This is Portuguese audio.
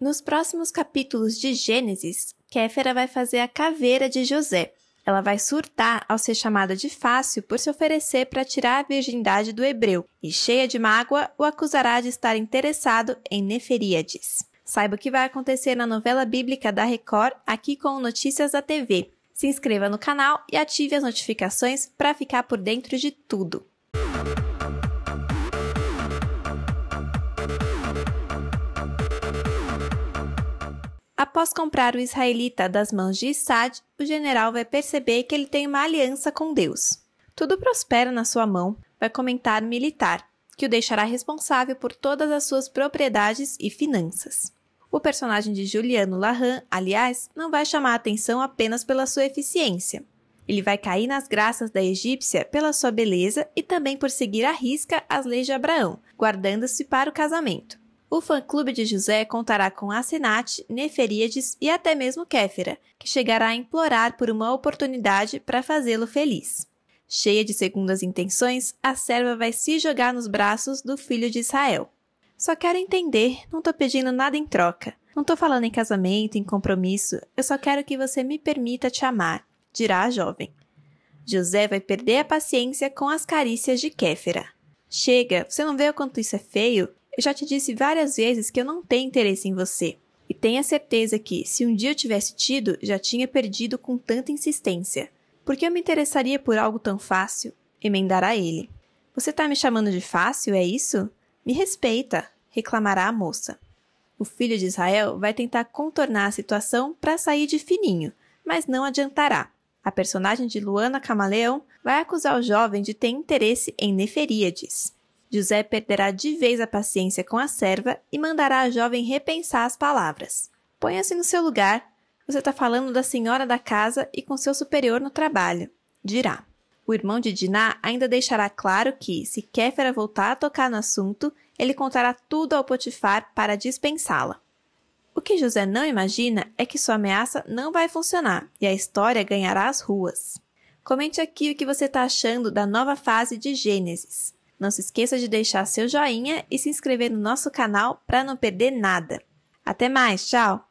Nos próximos capítulos de Gênesis, Kéfera vai fazer a caveira de José. Ela vai surtar ao ser chamada de fácil por se oferecer para tirar a virgindade do hebreu, e cheia de mágoa, o acusará de estar interessado em Neferíades. Saiba o que vai acontecer na novela bíblica da Record aqui com Notícias da TV. Se inscreva no canal e ative as notificações para ficar por dentro de tudo. Após comprar o israelita das mãos de Sad, o general vai perceber que ele tem uma aliança com Deus. Tudo prospera na sua mão, vai comentar o militar, que o deixará responsável por todas as suas propriedades e finanças. O personagem de Juliano Larran, aliás, não vai chamar atenção apenas pela sua eficiência. Ele vai cair nas graças da egípcia pela sua beleza e também por seguir à risca as leis de Abraão, guardando-se para o casamento. O fã-clube de José contará com Asenate, Neferíades e até mesmo Kéfera, que chegará a implorar por uma oportunidade para fazê-lo feliz. Cheia de segundas intenções, a serva vai se jogar nos braços do filho de Israel. Só quero entender, não tô pedindo nada em troca. Não tô falando em casamento, em compromisso, eu só quero que você me permita te amar, dirá a jovem. José vai perder a paciência com as carícias de Kéfera. Chega, você não vê o quanto isso é feio? Eu já te disse várias vezes que eu não tenho interesse em você. E tenha certeza que, se um dia eu tivesse tido, já tinha perdido com tanta insistência. Porque eu me interessaria por algo tão fácil? Emendará ele. Você está me chamando de fácil, é isso? Me respeita, reclamará a moça. O filho de Israel vai tentar contornar a situação para sair de fininho, mas não adiantará. A personagem de Luana Camaleão vai acusar o jovem de ter interesse em Neferíades. José perderá de vez a paciência com a serva e mandará a jovem repensar as palavras. Ponha-se no seu lugar, você está falando da senhora da casa e com seu superior no trabalho, dirá. O irmão de Diná ainda deixará claro que, se Kéfera voltar a tocar no assunto, ele contará tudo ao Potifar para dispensá-la. O que José não imagina é que sua ameaça não vai funcionar e a história ganhará as ruas. Comente aqui o que você está achando da nova fase de Gênesis. Não se esqueça de deixar seu joinha e se inscrever no nosso canal para não perder nada. Até mais, tchau!